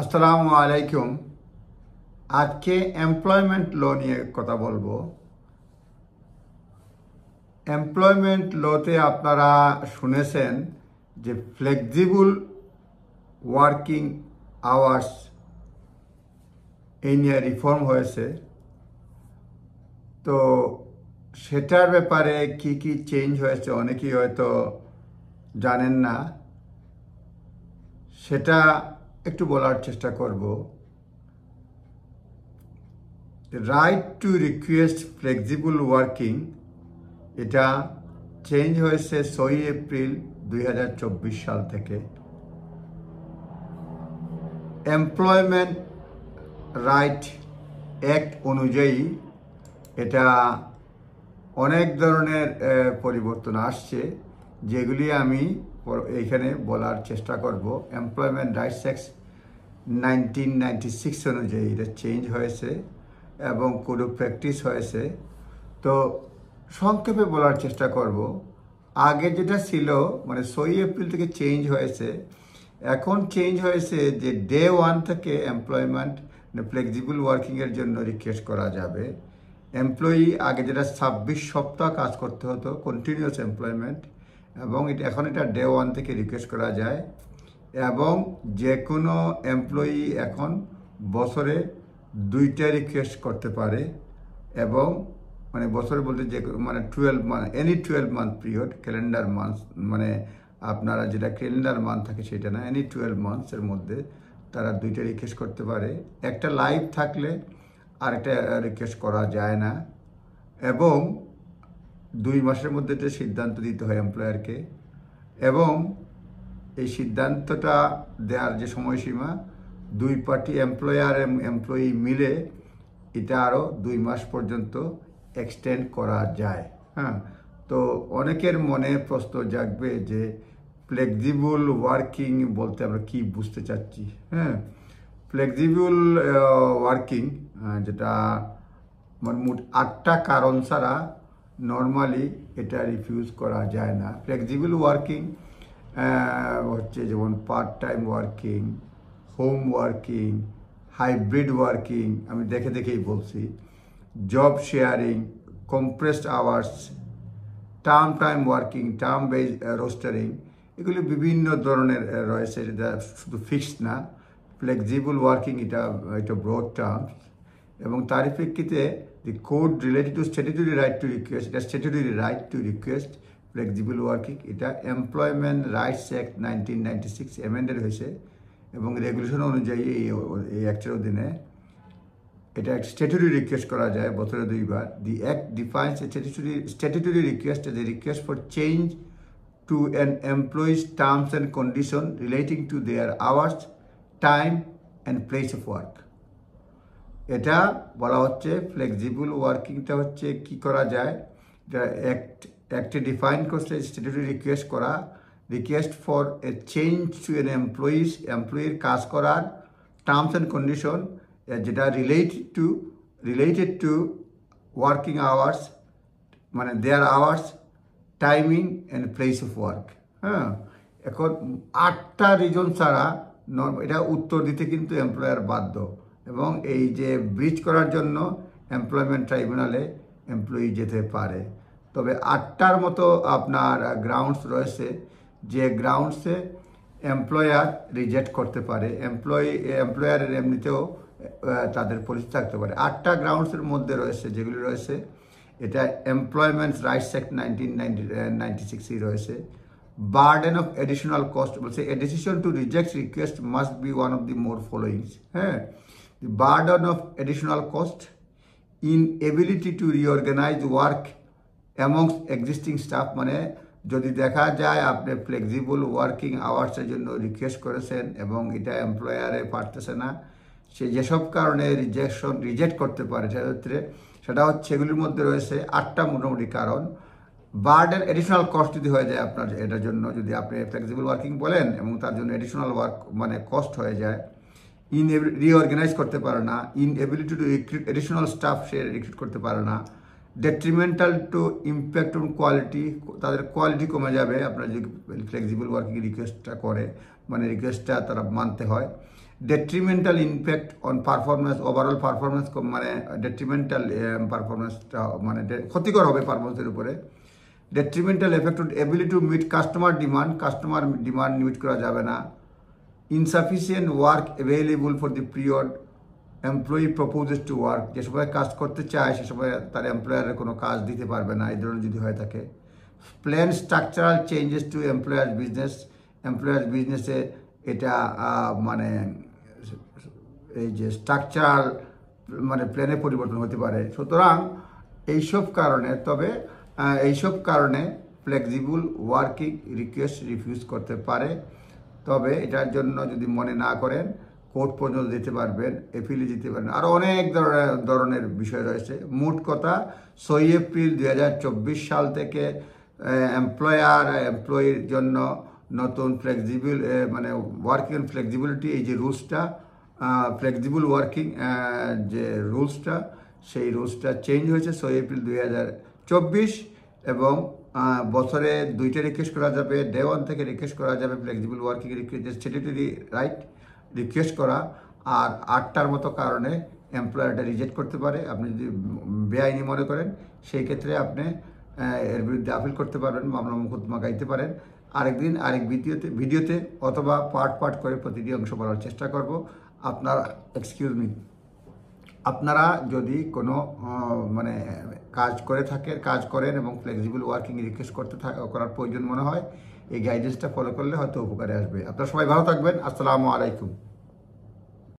আসসালামু আলাইকুম আজকে এমপ্লয়মেন্ট ল নিয়ে কথা বলবো এমপ্লয়মেন্ট লতে আপনারা শুনেছেন যে ফ্লেক্সিবল ওয়ার্কিং আওয়ার্স এই নিয়ে রিফর্ম হয়েছে তো সেটার ব্যাপারে কি কি চেঞ্জ হয়েছে অনেকেই হয়তো জানেন না সেটা একটু বলার চেষ্টা করব right to request flexible working এটা চেঞ্জ হয়েছে ছয়ই এপ্রিল দুই সাল থেকে এমপ্লয়মেন্ট রাইট অ্যাক্ট অনুযায়ী এটা অনেক ধরনের পরিবর্তন আসছে যেগুলি আমি এখানে বলার চেষ্টা করব employment rights act nineteen six অনুযায়ী এটা চেঞ্জ হয়েছে এবং কোনো প্র্যাকটিস হয়েছে তো সংক্ষেপে বলার চেষ্টা করব আগে যেটা ছিল মানে ছয়ই এপ্রিল থেকে চেঞ্জ হয়েছে এখন চেঞ্জ হয়েছে যে ডে ওয়ান থেকে এমপ্লয়মেন্ট ফ্লেক্সিবল ওয়ার্কিংয়ের জন্য রিকোয়েস্ট করা যাবে এমপ্লয়ি আগে যেটা ছাব্বিশ সপ্তাহ কাজ করতে হতো কন্টিনিউয়াস এমপ্লয়মেন্ট এবং এটা এখন এটা ডে ওয়ান থেকে রিকোয়েস্ট করা যায় এবং যে কোনো এমপ্লয়ি এখন বছরে দুইটা রিকোয়েস্ট করতে পারে এবং মানে বছরে বলতে যে মানে twelve month any twelve month period calendar month মানে আপনারা যেটা ক্যালেন্ডার মান্থ থাকে সেটা না এনি টুয়েলভ মান্থসের মধ্যে তারা দুইটা রিকোয়েস্ট করতে পারে একটা লাইভ থাকলে আর একটা রিকোয়েস্ট করা যায় না এবং দুই মাসের মধ্যে যে সিদ্ধান্ত দিতে হয় এমপ্লয়ারকে এবং এই সিদ্ধান্তটা দেওয়ার যে সময়সীমা দুই পার্টি এমপ্লয়ার এমপ্লয়ি মিলে এটা আরও দুই মাস পর্যন্ত এক্সটেন্ড করা যায় হ্যাঁ তো অনেকের মনে প্রশ্ন জাগবে যে ফ্লেক্সিবল ওয়ার্কিং বলতে আমরা কি বুঝতে চাচ্ছি হ্যাঁ ফ্লেক্সিবল হ্যাঁ, ওয়ার্কিং যেটা মানে মোট আটটা কারণ ছাড়া নর্মালি এটা রিফিউজ করা যায় না ফ্লেক্সিবল ওয়ার্কিং হচ্ছে যেমন part time working home working hybrid working আমি দেখে দেখেই বলছি job sharing compressed hours term time working term base rostering এগুলি বিভিন্ন ধরনের রয়েছে যেটা শুধু ফিক্সড না ফ্লেক্সিবল ওয়ার্কিং এটা এটা ব্রড টার্ম এবং তার প্রেক্ষিতে the code related to statutory right to request এটা statutory right to request flexible working এটা employment rights act nineteen ninety six amended হয়েছে এবং রেগুলেশন অনুযায়ী এই এই অ্যাক্টের অধীনে এটা স্ট্যাটুটরি রিকোয়েস্ট করা যায় বছরে দুইবার the act defines statutory statutory request the a request for change to an employees terms and condition relating to their hours time and place of work এটা বলা হচ্ছে ফ্লেক্সিবল ওয়ার্কিংটা হচ্ছে কি করা যায় এটা অ্যাক্ট একটি ডিফাইন করছে স্ট্যাটুটরি রিকোয়েস্ট করা request for a change to an employees এমপ্লয়ির কাজ করার টার্মস অ্যান্ড কন্ডিশন যেটা related to related to working hours মানে their hours timing and place of work হ্যাঁ এখন আটটা রিজন ছাড়া এটা উত্তর দিতে কিন্তু এমপ্লয়ার বাধ্য এবং এই যে ব্রিজ করার জন্য এমপ্লয়মেন্ট ট্রাইব্যুনালে এমপ্লয়ি যেতে পারে তবে আটটার মতো আপনার গ্রাউন্ডস রয়েছে যে গ্রাউন্ডসে এমপ্লয়ার রিজেক্ট করতে পারে এমপ্লয়ি এমপ্লয়ারের এমনিতেও তাদের পলিসি থাকতে পারে আটটা গ্রাউন্ডসের মধ্যে রয়েছে যেগুলি রয়েছে এটা employment rights act nineteen ninety রয়েছে বার্ডেন অফ এডিশনাল কস্ট বলছে a decision to reject request must be one of the more followings হ্যাঁ the burden of additional cost inability to reorganise work amongst existing staff মানে যদি দেখা যায় আপনি flexible working আওয়ার্সের জন্য request করেছেন এবং এটা এমপ্লয়ারে পারতেছে না সে যেসব কারণে রিজেকশন রিজেক্ট করতে পারে সেক্ষেত্রে সেটা হচ্ছে এগুলির মধ্যে রয়েছে আটটা মোটামুটি কারণ বার্ডের এডিশনাল কস্ট যদি হয়ে যায় আপনার এটার জন্য যদি আপনি ফ্লেক্সিবল ওয়ার্কিং বলেন এবং তার জন্য এডিশনাল ওয়ার্ক মানে কস্ট হয়ে যায় ইন রিঅর্গানাইজ করতে পারে না inability to recruit additional staff সে রিক্রুট করতে পারে না detrimental to impact on quality তাদের কোয়ালিটি কমে যাবে আপনার যদি ফ্লেক্সিবল ওয়ার্কিং রিকোয়েস্টটা করে মানে রিকোয়েস্টটা তারা মানতে হয় detrimental impact on performance overall performance মানে ডেট্রিমেন্টাল পারফরমেন্সটা মানে ক্ষতিকর হবে পারফরমেন্সের উপরে detrimental effect ability to meet customer demand customer demand meet করা যাবে না insufficient work available for the period employee proposes to work যে সময় কাজ করতে চায় সে সময় তার এমপ্লয়ারের কোনো কাজ দিতে পারবে না এই ধরনের যদি হয়ে থাকে plan structural changes to employer business employer বিজনেসে এটা মানে এই যে স্ট্রাকচারাল মানে প্ল্যানে পরিবর্তন হতে পারে সুতরাং এইসব কারণে তবে এইসব কারণে ফ্লেক্সিবল ওয়ার্কিং রিকোয়েস্ট রিফিউজ করতে পারে তবে এটার জন্য যদি মনে না করেন কোর্ট পর্যন্ত যেতে পারবেন এপিলে যেতে পারবেন আরও অনেক ধরনের বিষয় রয়েছে মোট কথা ছয় এপ্রিল দু সাল থেকে এমপ্লয়ার এমপ্লয়ির জন্য নতুন ফ্লেক্সিবল মানে ওয়ার্কিং ফ্লেক্সিবিলিটি এই যে রুলসটা ফ্লেক্সিবল ওয়ার্কিং যে রুলসটা সেই রুলসটা চেঞ্জ হয়েছে ছয় এপ্রিল দুই এবং বছরে দুইটা রিকোয়েস্ট করা যাবে ডে ওয়ান থেকে রিকোয়েস্ট করা যাবে flexible working request statutory right request করা আর আটটার মতো কারণে এমপ্লয়ারটা রিজেক্ট করতে পারে আপনি যদি বেআইনি মনে করেন সেই ক্ষেত্রে আপনি এর বিরুদ্ধে আপিল করতে পারবেন মামলা মোকদ্দমা গাইতে পারেন আরেকদিন আরেক ভিডিওতে ভিডিওতে অথবা পার্ট পার্ট করে প্রতিটি অংশ বলার চেষ্টা করব আপনার এক্সকিউজ মি আপনারা যদি কোনো মানে কাজ করে থাকেন কাজ করেন এবং ফ্লেক্সিবল ওয়ার্কিং রিকোয়েস্ট করতে করার প্রয়োজন মনে হয় এই গাইডেন্সটা ফলো করলে হয়তো উপকারে আসবে আপনারা সবাই ভালো থাকবেন আসসালামু আলাইকুম